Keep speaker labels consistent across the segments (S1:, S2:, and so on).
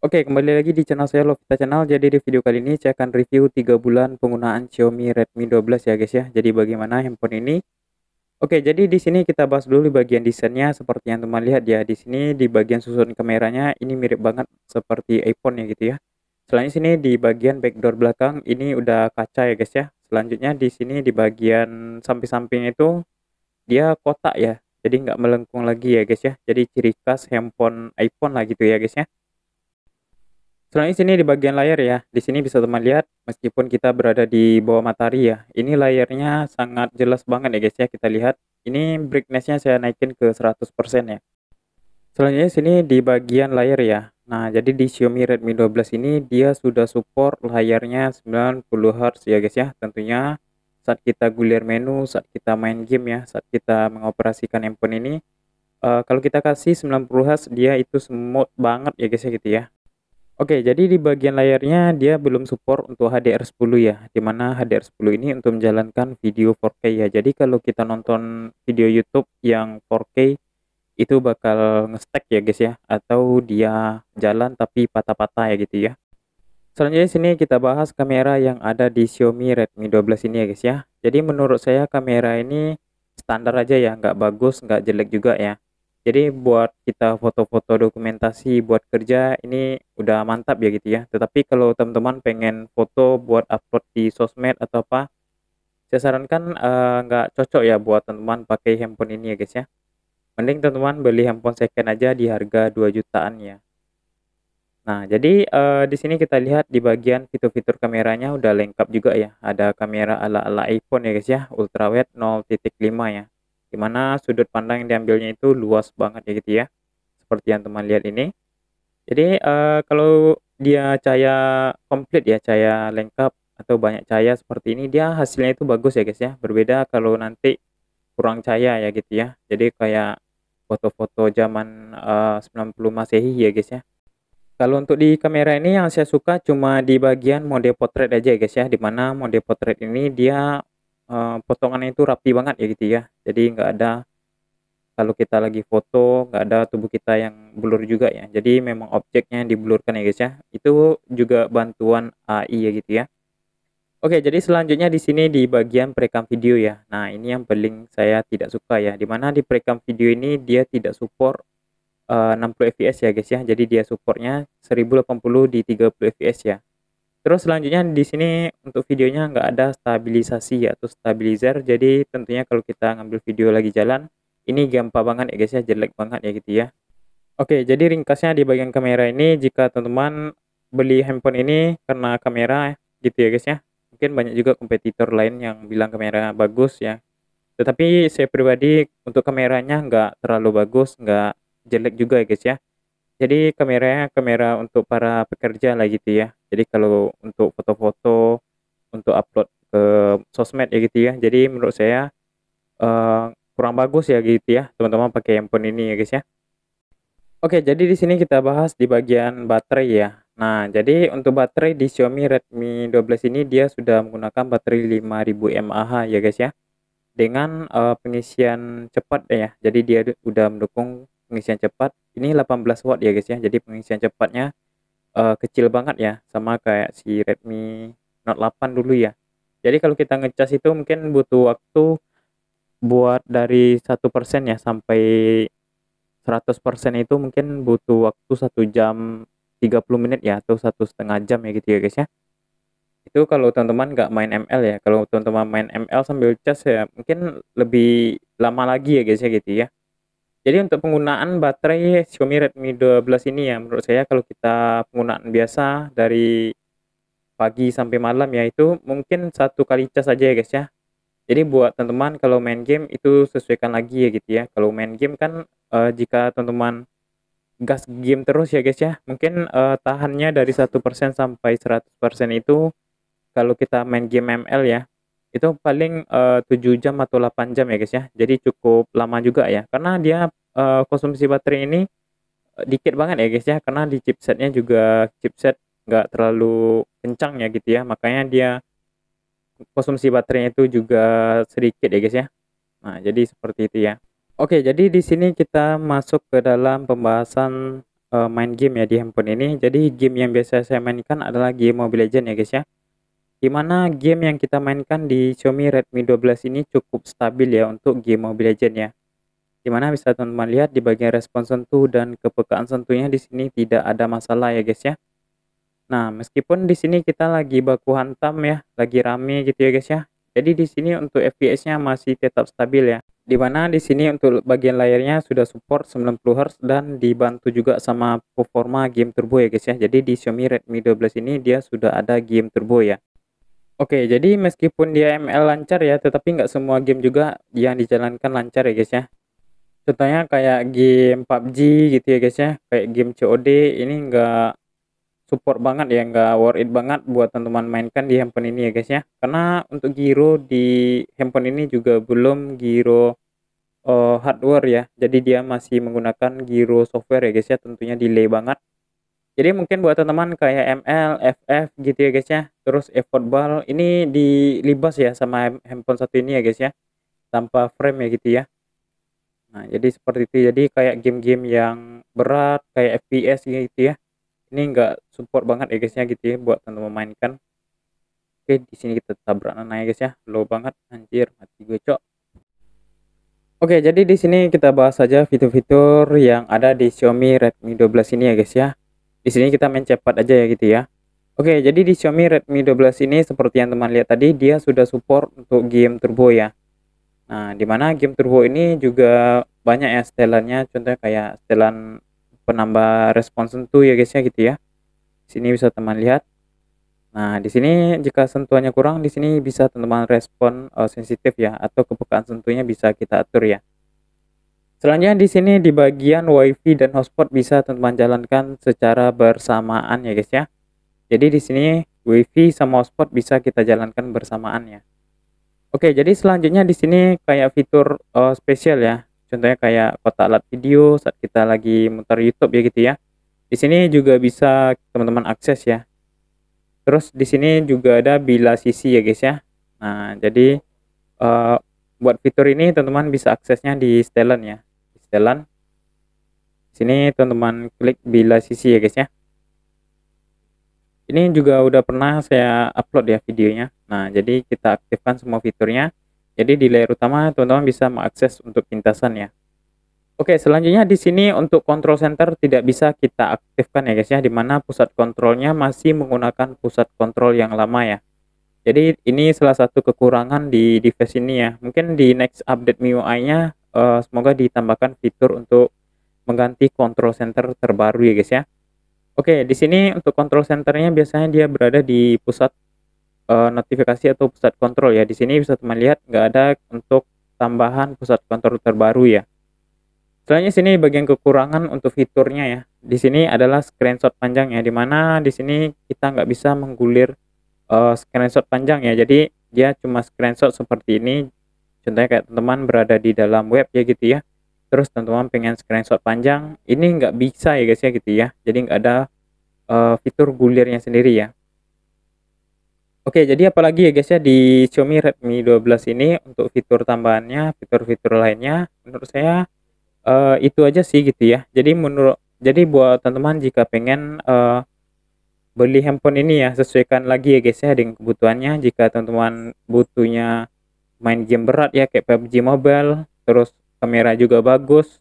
S1: Oke, kembali lagi di channel saya Lovita Channel. Jadi di video kali ini saya akan review 3 bulan penggunaan Xiaomi Redmi 12 ya guys ya. Jadi bagaimana handphone ini? Oke, jadi di sini kita bahas dulu di bagian desainnya seperti yang teman lihat ya. Di sini di bagian susun kameranya ini mirip banget seperti iPhone ya gitu ya. Selanjutnya sini di bagian backdoor belakang ini udah kaca ya guys ya. Selanjutnya di sini di bagian samping-samping itu dia kotak ya. Jadi nggak melengkung lagi ya guys ya. Jadi ciri khas handphone iPhone lah gitu ya guys ya. Selanjutnya sini di bagian layar ya. Di sini bisa teman lihat meskipun kita berada di bawah matahari ya. Ini layarnya sangat jelas banget ya guys ya. Kita lihat ini brightnessnya saya naikin ke 100% ya. Selanjutnya sini di bagian layar ya. Nah, jadi di Xiaomi Redmi 12 ini dia sudah support layarnya 90 Hz ya guys ya. Tentunya saat kita gulir menu, saat kita main game ya, saat kita mengoperasikan handphone ini uh, kalau kita kasih 90 Hz dia itu smooth banget ya guys ya gitu ya Oke, jadi di bagian layarnya dia belum support untuk HDR10 ya, dimana HDR10 ini untuk menjalankan video 4K ya. Jadi kalau kita nonton video YouTube yang 4K itu bakal nge-stack ya guys ya, atau dia jalan tapi patah-patah ya gitu ya. Selanjutnya sini kita bahas kamera yang ada di Xiaomi Redmi 12 ini ya guys ya. Jadi menurut saya kamera ini standar aja ya, nggak bagus, nggak jelek juga ya jadi buat kita foto-foto dokumentasi buat kerja ini udah mantap ya gitu ya tetapi kalau teman-teman pengen foto buat upload di sosmed atau apa saya sarankan eh, nggak uh, cocok ya buat teman-teman pakai handphone ini ya guys ya mending teman-teman beli handphone second aja di harga 2 jutaan ya nah jadi uh, di sini kita lihat di bagian fitur-fitur kameranya udah lengkap juga ya ada kamera ala-ala iPhone ya guys ya ultrawide 0.5 ya dimana sudut pandang yang diambilnya itu luas banget ya gitu ya seperti yang teman lihat ini jadi uh, kalau dia cahaya komplit ya cahaya lengkap atau banyak cahaya seperti ini dia hasilnya itu bagus ya guys ya berbeda kalau nanti kurang cahaya ya gitu ya jadi kayak foto-foto zaman eh, uh, 90 masehi ya guys ya kalau untuk di kamera ini yang saya suka cuma di bagian mode potret aja ya guys ya dimana mode potret ini dia Eh, potongannya itu rapi banget ya gitu ya jadi nggak ada kalau kita lagi foto nggak ada tubuh kita yang blur juga ya jadi memang objeknya yang diblurkan ya guys ya itu juga bantuan AI ya gitu ya Oke, jadi selanjutnya di sini di bagian perekam video ya. Nah, ini yang paling saya tidak suka ya. Dimana di perekam video ini dia tidak support uh, 60 fps ya guys ya. Jadi dia supportnya 1080 di 30 fps ya. Terus selanjutnya di sini untuk videonya nggak ada stabilisasi atau stabilizer. Jadi tentunya kalau kita ngambil video lagi jalan, ini gampang banget ya guys ya, jelek banget ya gitu ya. Oke, jadi ringkasnya di bagian kamera ini jika teman-teman beli handphone ini karena kamera gitu ya guys ya. Mungkin banyak juga kompetitor lain yang bilang kamera bagus ya. Tetapi saya pribadi untuk kameranya nggak terlalu bagus, nggak jelek juga ya guys ya. Jadi kameranya kamera untuk para pekerja lah gitu ya. Jadi kalau untuk foto-foto, untuk upload ke sosmed ya gitu ya. Jadi menurut saya uh, kurang bagus ya gitu ya teman-teman pakai handphone ini ya guys ya. Oke, jadi di sini kita bahas di bagian baterai ya. Nah, jadi untuk baterai di Xiaomi Redmi 12 ini dia sudah menggunakan baterai 5000 mAh ya guys ya. Dengan uh, pengisian cepat ya. Jadi dia udah mendukung pengisian cepat ini 18 watt ya guys ya jadi pengisian cepatnya uh, kecil banget ya sama kayak si Redmi Note 8 dulu ya jadi kalau kita ngecas itu mungkin butuh waktu buat dari satu persen ya sampai 100% itu mungkin butuh waktu satu jam 30 menit ya atau satu setengah jam ya gitu ya guys ya itu kalau teman-teman nggak main ML ya kalau teman-teman main ML sambil cas ya mungkin lebih lama lagi ya guys ya gitu ya jadi untuk penggunaan baterai Xiaomi Redmi 12 ini ya menurut saya kalau kita penggunaan biasa dari pagi sampai malam ya itu mungkin satu kali cas aja ya guys ya. Jadi buat teman-teman kalau main game itu sesuaikan lagi ya gitu ya. Kalau main game kan uh, jika teman-teman gas game terus ya guys ya, mungkin uh, tahannya dari 1% sampai 100% itu kalau kita main game ML ya itu paling eh, uh, 7 jam atau 8 jam ya guys ya jadi cukup lama juga ya karena dia uh, konsumsi baterai ini uh, dikit banget ya guys ya karena di chipsetnya juga chipset nggak terlalu kencang ya gitu ya makanya dia konsumsi baterainya itu juga sedikit ya guys ya nah jadi seperti itu ya oke jadi di sini kita masuk ke dalam pembahasan uh, main game ya di handphone ini jadi game yang biasa saya mainkan adalah game Mobile legend ya guys ya di mana game yang kita mainkan di Xiaomi Redmi 12 ini cukup stabil ya untuk game Mobile Legends ya. Di mana bisa teman-teman lihat di bagian respon sentuh dan kepekaan sentuhnya di sini tidak ada masalah ya guys ya. Nah, meskipun di sini kita lagi baku hantam ya, lagi rame gitu ya guys ya. Jadi di sini untuk FPS-nya masih tetap stabil ya. Di mana di sini untuk bagian layarnya sudah support 90Hz dan dibantu juga sama performa game turbo ya guys ya. Jadi di Xiaomi Redmi 12 ini dia sudah ada game turbo ya. Oke, jadi meskipun dia ML lancar ya, tetapi nggak semua game juga yang dijalankan lancar ya guys ya. Contohnya kayak game PUBG gitu ya guys ya, kayak game COD ini nggak support banget ya, nggak worth it banget buat teman-teman mainkan di handphone ini ya guys ya. Karena untuk giro di handphone ini juga belum giro uh, hardware ya, jadi dia masih menggunakan giro software ya guys ya, tentunya delay banget jadi mungkin buat teman-teman kayak ML, FF gitu ya guys ya. Terus e-football ini dilibas ya sama handphone satu ini ya guys ya. Tanpa frame ya gitu ya. Nah, jadi seperti itu. Jadi kayak game-game yang berat kayak FPS gitu ya. Ini nggak support banget ya guys ya gitu ya buat teman-teman mainkan. Oke, di sini kita tabrak ya guys ya. Low banget anjir, mati gue cok. Oke, jadi di sini kita bahas saja fitur-fitur yang ada di Xiaomi Redmi 12 ini ya guys ya di sini kita main cepat aja ya gitu ya Oke jadi di Xiaomi Redmi 12 ini seperti yang teman lihat tadi dia sudah support untuk game turbo ya Nah dimana game turbo ini juga banyak ya setelannya contohnya kayak setelan penambah respon sentuh ya guys ya gitu ya di sini bisa teman lihat Nah, di sini jika sentuhannya kurang, di sini bisa teman-teman respon uh, sensitif ya, atau kepekaan sentuhnya bisa kita atur ya. Selanjutnya di sini di bagian WiFi dan hotspot bisa teman-teman jalankan secara bersamaan ya guys ya. Jadi di sini WiFi sama hotspot bisa kita jalankan bersamaan ya. Oke, jadi selanjutnya di sini kayak fitur uh, spesial ya. Contohnya kayak kotak alat video saat kita lagi muter YouTube ya gitu ya. Di sini juga bisa teman-teman akses ya. Terus di sini juga ada bila sisi ya guys ya. Nah, jadi uh, buat fitur ini teman-teman bisa aksesnya di setelan ya jalan sini teman-teman klik bila sisi ya guys ya ini juga udah pernah saya upload ya videonya nah jadi kita aktifkan semua fiturnya jadi di layar utama teman-teman bisa mengakses untuk pintasan ya Oke selanjutnya di sini untuk control center tidak bisa kita aktifkan ya guys ya dimana pusat kontrolnya masih menggunakan pusat kontrol yang lama ya jadi ini salah satu kekurangan di device ini ya mungkin di next update MIUI nya uh, semoga ditambahkan fitur untuk mengganti control center terbaru ya guys ya. Oke, di sini untuk control centernya biasanya dia berada di pusat uh, notifikasi atau pusat kontrol ya. Di sini bisa teman lihat nggak ada untuk tambahan pusat kontrol terbaru ya. Selanjutnya sini bagian kekurangan untuk fiturnya ya. Di sini adalah screenshot panjang ya, Di mana di sini kita nggak bisa menggulir uh, screenshot panjang ya. Jadi dia cuma screenshot seperti ini contohnya kayak teman berada di dalam web ya gitu ya terus teman-teman pengen screenshot panjang ini nggak bisa ya guys ya gitu ya jadi nggak ada uh, fitur gulirnya sendiri ya oke jadi apalagi ya guys ya di Xiaomi Redmi 12 ini untuk fitur tambahannya fitur-fitur lainnya menurut saya uh, itu aja sih gitu ya jadi menurut jadi buat teman-teman jika pengen uh, beli handphone ini ya sesuaikan lagi ya guys ya dengan kebutuhannya jika teman-teman butuhnya main game berat ya kayak PUBG Mobile, terus kamera juga bagus.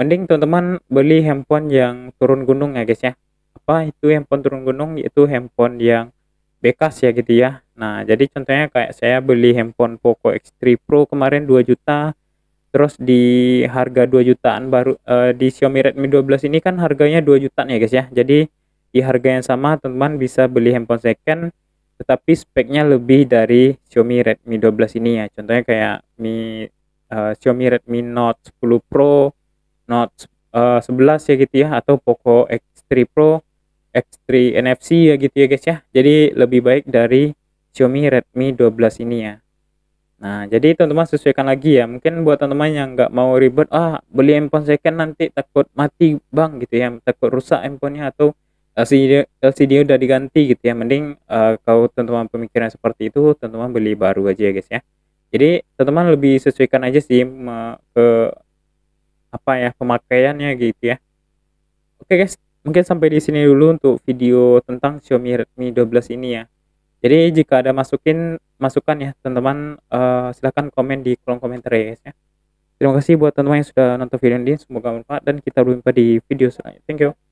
S1: Mending teman-teman beli handphone yang turun gunung ya guys ya. Apa itu handphone turun gunung? Yaitu handphone yang bekas ya gitu ya. Nah, jadi contohnya kayak saya beli handphone Poco X3 Pro kemarin 2 juta terus di harga 2 jutaan baru uh, di Xiaomi Redmi 12 ini kan harganya 2 jutaan ya guys ya. Jadi di harga yang sama teman-teman bisa beli handphone second tetapi speknya lebih dari Xiaomi Redmi 12 ini ya contohnya kayak Mi uh, Xiaomi Redmi Note 10 Pro Note uh, eh, 11 ya gitu ya atau Poco X3 Pro X3 NFC ya gitu ya guys ya jadi lebih baik dari Xiaomi Redmi 12 ini ya Nah, jadi teman-teman sesuaikan lagi ya. Mungkin buat teman-teman yang nggak mau ribet, ah beli handphone second nanti takut mati bang gitu ya, takut rusak handphonenya atau LCD LCD udah diganti gitu ya mending uh, kalau teman-teman pemikiran seperti itu teman-teman beli baru aja ya guys ya jadi teman-teman lebih sesuaikan aja sih ke apa ya pemakaiannya gitu ya oke guys mungkin sampai di sini dulu untuk video tentang Xiaomi Redmi 12 ini ya jadi jika ada masukin masukan ya teman-teman uh, silahkan komen di kolom komentar ya guys ya terima kasih buat teman-teman yang sudah nonton video ini semoga bermanfaat dan kita berjumpa di video selanjutnya thank you